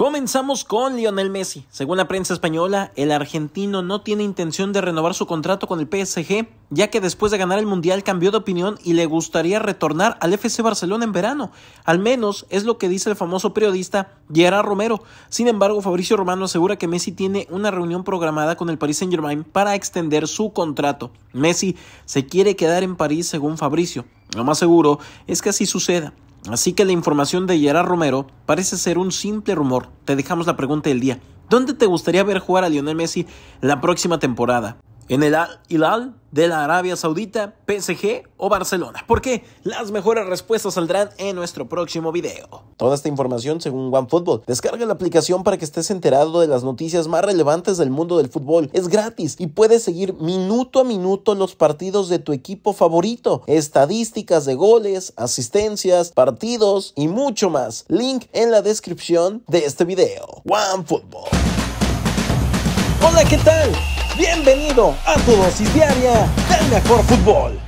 Comenzamos con Lionel Messi. Según la prensa española, el argentino no tiene intención de renovar su contrato con el PSG, ya que después de ganar el Mundial cambió de opinión y le gustaría retornar al FC Barcelona en verano. Al menos es lo que dice el famoso periodista Gerard Romero. Sin embargo, Fabricio Romano asegura que Messi tiene una reunión programada con el Paris Saint-Germain para extender su contrato. Messi se quiere quedar en París según Fabricio. Lo más seguro es que así suceda. Así que la información de Gerard Romero parece ser un simple rumor. Te dejamos la pregunta del día. ¿Dónde te gustaría ver jugar a Lionel Messi la próxima temporada? en el Al Hilal de la Arabia Saudita, PSG o Barcelona? Porque Las mejores respuestas saldrán en nuestro próximo video. Toda esta información según OneFootball. Descarga la aplicación para que estés enterado de las noticias más relevantes del mundo del fútbol. Es gratis y puedes seguir minuto a minuto los partidos de tu equipo favorito, estadísticas de goles, asistencias, partidos y mucho más. Link en la descripción de este video. OneFootball. Hola, ¿qué tal? Bienvenido a tu dosis diaria del mejor fútbol.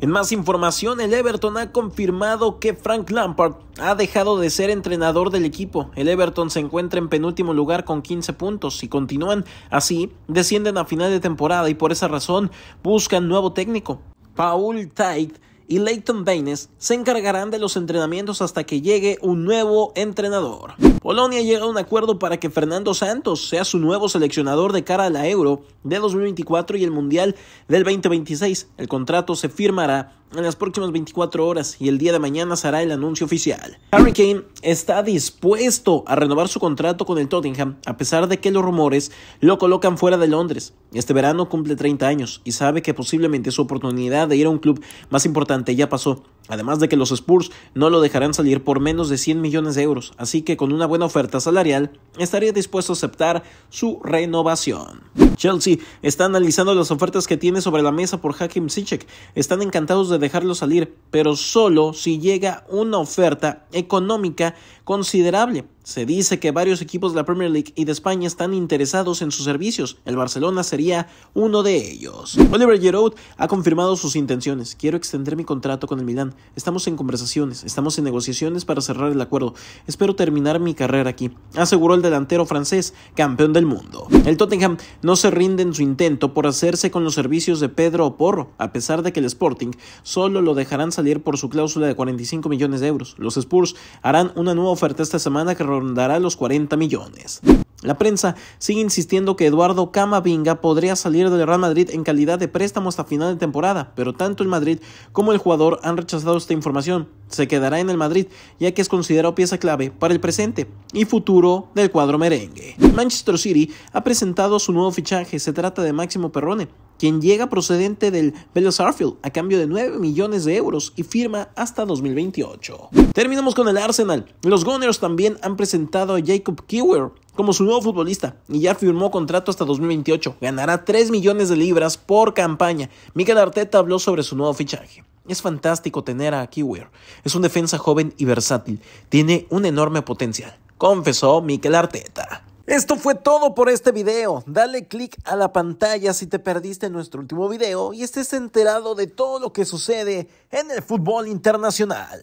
En más información, el Everton ha confirmado que Frank Lampard ha dejado de ser entrenador del equipo. El Everton se encuentra en penúltimo lugar con 15 puntos. Si continúan así, descienden a final de temporada y por esa razón buscan nuevo técnico. Paul Tait y Leighton Baines se encargarán de los entrenamientos hasta que llegue un nuevo entrenador. Polonia llega a un acuerdo para que Fernando Santos sea su nuevo seleccionador de cara a la Euro de 2024 y el Mundial del 2026. El contrato se firmará en las próximas 24 horas y el día de mañana será hará el anuncio oficial. Harry Kane está dispuesto a renovar su contrato con el Tottenham a pesar de que los rumores lo colocan fuera de Londres. Este verano cumple 30 años y sabe que posiblemente su oportunidad de ir a un club más importante ya pasó. Además de que los Spurs no lo dejarán salir por menos de 100 millones de euros, así que con una buena oferta salarial estaría dispuesto a aceptar su renovación. Chelsea está analizando las ofertas que tiene sobre la mesa por Hakim Ziyech. Están encantados de dejarlo salir, pero solo si llega una oferta económica considerable se dice que varios equipos de la Premier League y de España están interesados en sus servicios. El Barcelona sería uno de ellos. Oliver Giroud ha confirmado sus intenciones. Quiero extender mi contrato con el Milán. Estamos en conversaciones, estamos en negociaciones para cerrar el acuerdo. Espero terminar mi carrera aquí, aseguró el delantero francés, campeón del mundo. El Tottenham no se rinde en su intento por hacerse con los servicios de Pedro Oporro, a pesar de que el Sporting solo lo dejarán salir por su cláusula de 45 millones de euros. Los Spurs harán una nueva oferta esta semana que rondará los 40 millones. La prensa sigue insistiendo que Eduardo Camavinga podría salir del Real Madrid en calidad de préstamo hasta final de temporada, pero tanto el Madrid como el jugador han rechazado esta información. Se quedará en el Madrid, ya que es considerado pieza clave para el presente y futuro del cuadro merengue. Manchester City ha presentado su nuevo fichaje, se trata de Máximo Perrone, quien llega procedente del Velo Sarfield a cambio de 9 millones de euros y firma hasta 2028. Terminamos con el Arsenal. Los Gunners también han presentado a Jacob Kewer como su nuevo futbolista y ya firmó contrato hasta 2028. Ganará 3 millones de libras por campaña. Mikel Arteta habló sobre su nuevo fichaje. Es fantástico tener a Kewer. Es un defensa joven y versátil. Tiene un enorme potencial, confesó Mikel Arteta. Esto fue todo por este video. Dale click a la pantalla si te perdiste nuestro último video y estés enterado de todo lo que sucede en el fútbol internacional.